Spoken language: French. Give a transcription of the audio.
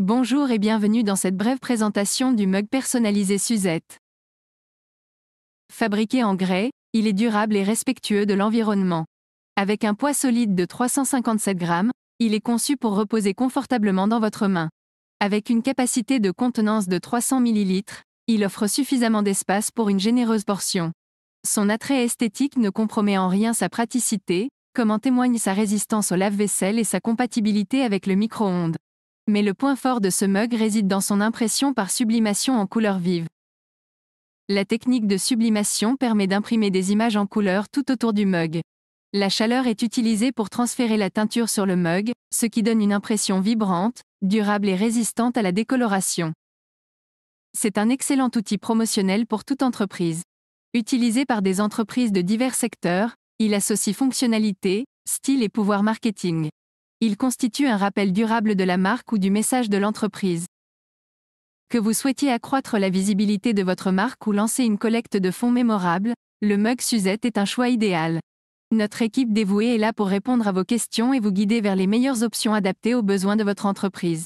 Bonjour et bienvenue dans cette brève présentation du mug personnalisé Suzette. Fabriqué en grès, il est durable et respectueux de l'environnement. Avec un poids solide de 357 grammes, il est conçu pour reposer confortablement dans votre main. Avec une capacité de contenance de 300 ml, il offre suffisamment d'espace pour une généreuse portion. Son attrait esthétique ne compromet en rien sa praticité, comme en témoigne sa résistance au lave-vaisselle et sa compatibilité avec le micro-ondes. Mais le point fort de ce mug réside dans son impression par sublimation en couleurs vives. La technique de sublimation permet d'imprimer des images en couleur tout autour du mug. La chaleur est utilisée pour transférer la teinture sur le mug, ce qui donne une impression vibrante, durable et résistante à la décoloration. C'est un excellent outil promotionnel pour toute entreprise. Utilisé par des entreprises de divers secteurs, il associe fonctionnalité, style et pouvoir marketing. Il constitue un rappel durable de la marque ou du message de l'entreprise. Que vous souhaitiez accroître la visibilité de votre marque ou lancer une collecte de fonds mémorables, le mug Suzette est un choix idéal. Notre équipe dévouée est là pour répondre à vos questions et vous guider vers les meilleures options adaptées aux besoins de votre entreprise.